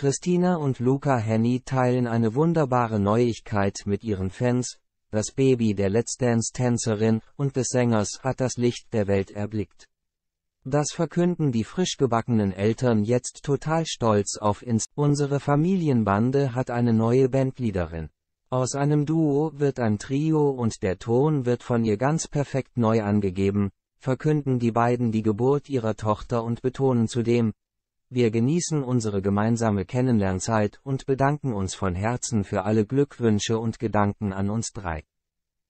Christina und Luca Henny teilen eine wunderbare Neuigkeit mit ihren Fans, das Baby der Let's Dance-Tänzerin und des Sängers hat das Licht der Welt erblickt. Das verkünden die frischgebackenen Eltern jetzt total stolz auf ins. Unsere Familienbande hat eine neue Bandleaderin. Aus einem Duo wird ein Trio und der Ton wird von ihr ganz perfekt neu angegeben, verkünden die beiden die Geburt ihrer Tochter und betonen zudem, wir genießen unsere gemeinsame Kennenlernzeit und bedanken uns von Herzen für alle Glückwünsche und Gedanken an uns drei.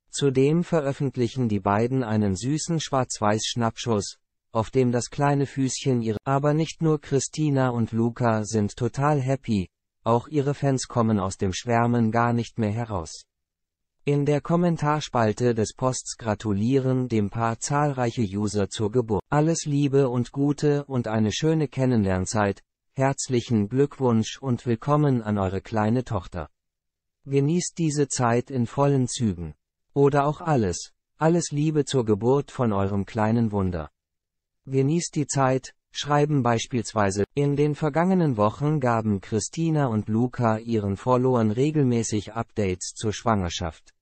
Zudem veröffentlichen die beiden einen süßen Schwarz-Weiß-Schnappschuss, auf dem das kleine Füßchen ihre, aber nicht nur Christina und Luca sind total happy, auch ihre Fans kommen aus dem Schwärmen gar nicht mehr heraus. In der Kommentarspalte des Posts gratulieren dem Paar zahlreiche User zur Geburt. Alles Liebe und Gute und eine schöne Kennenlernzeit. Herzlichen Glückwunsch und willkommen an eure kleine Tochter. Genießt diese Zeit in vollen Zügen. Oder auch alles. Alles Liebe zur Geburt von eurem kleinen Wunder. Genießt die Zeit, schreiben beispielsweise, in den vergangenen Wochen gaben Christina und Luca ihren Followern regelmäßig Updates zur Schwangerschaft.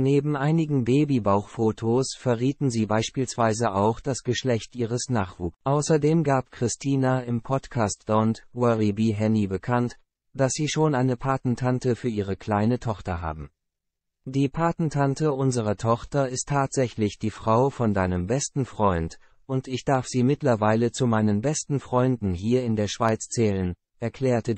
Neben einigen Babybauchfotos verrieten sie beispielsweise auch das Geschlecht ihres Nachwuchs. Außerdem gab Christina im Podcast Don't Worry Be Henny bekannt, dass sie schon eine Patentante für ihre kleine Tochter haben. Die Patentante unserer Tochter ist tatsächlich die Frau von deinem besten Freund, und ich darf sie mittlerweile zu meinen besten Freunden hier in der Schweiz zählen, erklärte